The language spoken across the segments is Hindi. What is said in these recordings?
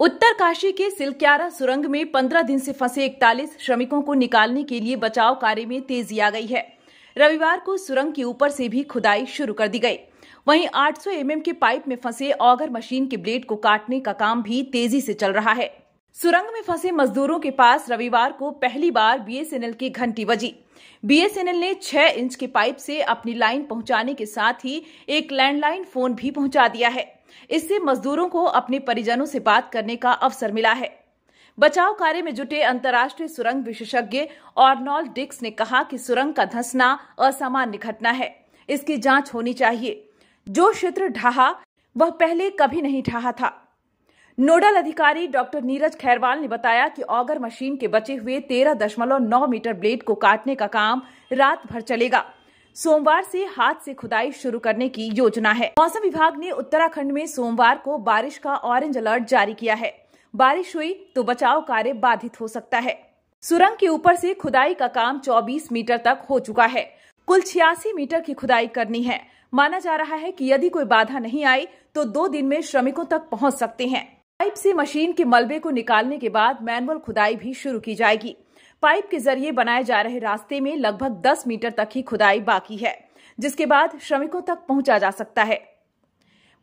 उत्तरकाशी के सिलक्यारा सुरंग में पंद्रह दिन से फंसे इकतालीस श्रमिकों को निकालने के लिए बचाव कार्य में तेजी आ गई है रविवार को सुरंग के ऊपर से भी खुदाई शुरू कर दी गई वहीं 800 एमएम के पाइप में फंसे ऑगर मशीन के ब्लेड को काटने का काम भी तेजी से चल रहा है सुरंग में फंसे मजदूरों के पास रविवार को पहली बार बीएसएनएल की घंटी बजी बीएसएनएल ने 6 इंच के पाइप से अपनी लाइन पहुंचाने के साथ ही एक लैंडलाइन फोन भी पहुंचा दिया है इससे मजदूरों को अपने परिजनों से बात करने का अवसर मिला है बचाव कार्य में जुटे अंतर्राष्ट्रीय सुरंग विशेषज्ञ और डिक्स ने कहा कि सुरंग का धंसना असामान्य घटना है इसकी जांच होनी चाहिए जो क्षेत्र ढहा वह पहले कभी नहीं ढहा था नोडल अधिकारी डॉक्टर नीरज खैरवाल ने बताया कि ऑगर मशीन के बचे हुए तेरह दशमलव नौ मीटर ब्लेड को काटने का काम रात भर चलेगा सोमवार से हाथ से खुदाई शुरू करने की योजना है मौसम विभाग ने उत्तराखंड में सोमवार को बारिश का ऑरेंज अलर्ट जारी किया है बारिश हुई तो बचाव कार्य बाधित हो सकता है सुरंग के ऊपर से खुदाई का काम 24 मीटर तक हो चुका है कुल छियासी मीटर की खुदाई करनी है माना जा रहा है कि यदि कोई बाधा नहीं आई तो दो दिन में श्रमिकों तक पहुंच सकते हैं पाइप से मशीन के मलबे को निकालने के बाद मैनुअल खुदाई भी शुरू की जाएगी पाइप के जरिए बनाए जा रहे रास्ते में लगभग 10 मीटर तक ही खुदाई बाकी है जिसके बाद श्रमिकों तक पहुंचा जा सकता है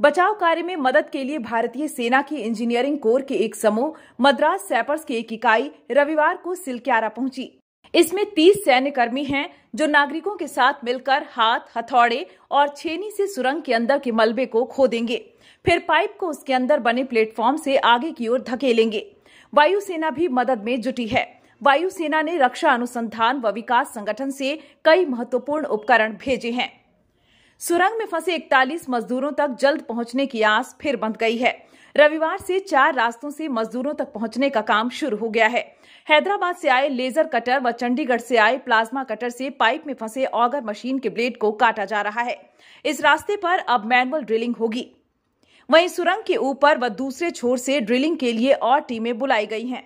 बचाव कार्य में मदद के लिए भारतीय सेना की इंजीनियरिंग कोर के एक समूह मद्रास सैपर्स की एक इकाई रविवार को सिलक्यारा पहुंची इसमें तीस सैन्य कर्मी हैं जो नागरिकों के साथ मिलकर हाथ हथौड़े और छेनी से सुरंग के अंदर के मलबे को खोदेंगे फिर पाइप को उसके अंदर बने प्लेटफॉर्म से आगे की ओर धकेलेंगे वायुसेना भी मदद में जुटी है वायुसेना ने रक्षा अनुसंधान व विकास संगठन से कई महत्वपूर्ण उपकरण भेजे हैं सुरंग में फंसे 41 मजदूरों तक जल्द पहुंचने की आस फिर बंद गई है रविवार से चार रास्तों से मजदूरों तक पहुंचने का काम शुरू हो गया है हैदराबाद से आए लेजर कटर व चंडीगढ़ से आए प्लाज्मा कटर से पाइप में फंसे ऑगर मशीन के ब्लेड को काटा जा रहा है इस रास्ते पर अब मैनुअल ड्रिलिंग होगी वहीं सुरंग के ऊपर व दूसरे छोर से ड्रिलिंग के लिए और टीमें बुलाई गई हैं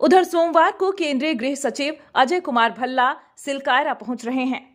उधर सोमवार को केंद्रीय गृह सचिव अजय कुमार भल्ला सिलकायरा पहुंच रहे हैं